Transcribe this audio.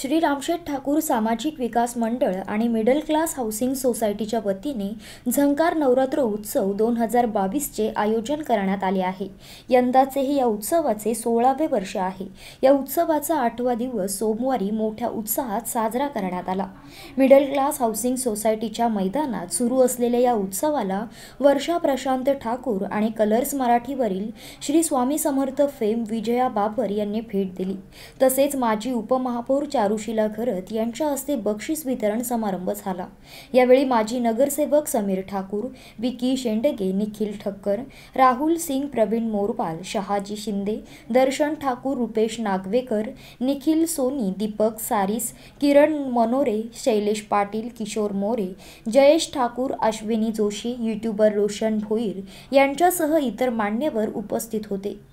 श्री रामशेठ ठाकूर सामाजिक विकास मंडळ आणि मिडल क्लास हाऊसिंग सोसायटीच्या वतीने झंकार नवरात्र उत्सव दोन हजार बावीसचे आयोजन करण्यात आले आहे यंदाचे हे या उत्सवाचे सोळावे वर्ष आहे या उत्सवाचा आठवा दिवस सोमवारी मोठ्या उत्साहात साजरा करण्यात आला मिडल क्लास हाऊसिंग सोसायटीच्या मैदानात सुरू असलेल्या या उत्सवाला वर्षा प्रशांत ठाकूर आणि कलर्स मराठीवरील श्री स्वामी समर्थ फेम विजया बाबर यांनी भेट दिली तसेच माजी उपमहापौर चार चारुशिला घरत यांच्या हस्ते बक्षीस वितरण समारंभ झाला यावेळी माजी नगरसेवक समीर ठाकूर विकी शेंडगे निखिल ठक्कर राहुल सिंग प्रवीण मोरपाल शहाजी शिंदे दर्शन ठाकूर रुपेश नागवेकर निखिल सोनी दीपक सारिस किरण मनोरे शैलेश पाटील किशोर मोरे जयेश ठाकूर अश्विनी जोशी युट्यूबर रोशन भोईर यांच्यासह इतर मान्यवर उपस्थित होते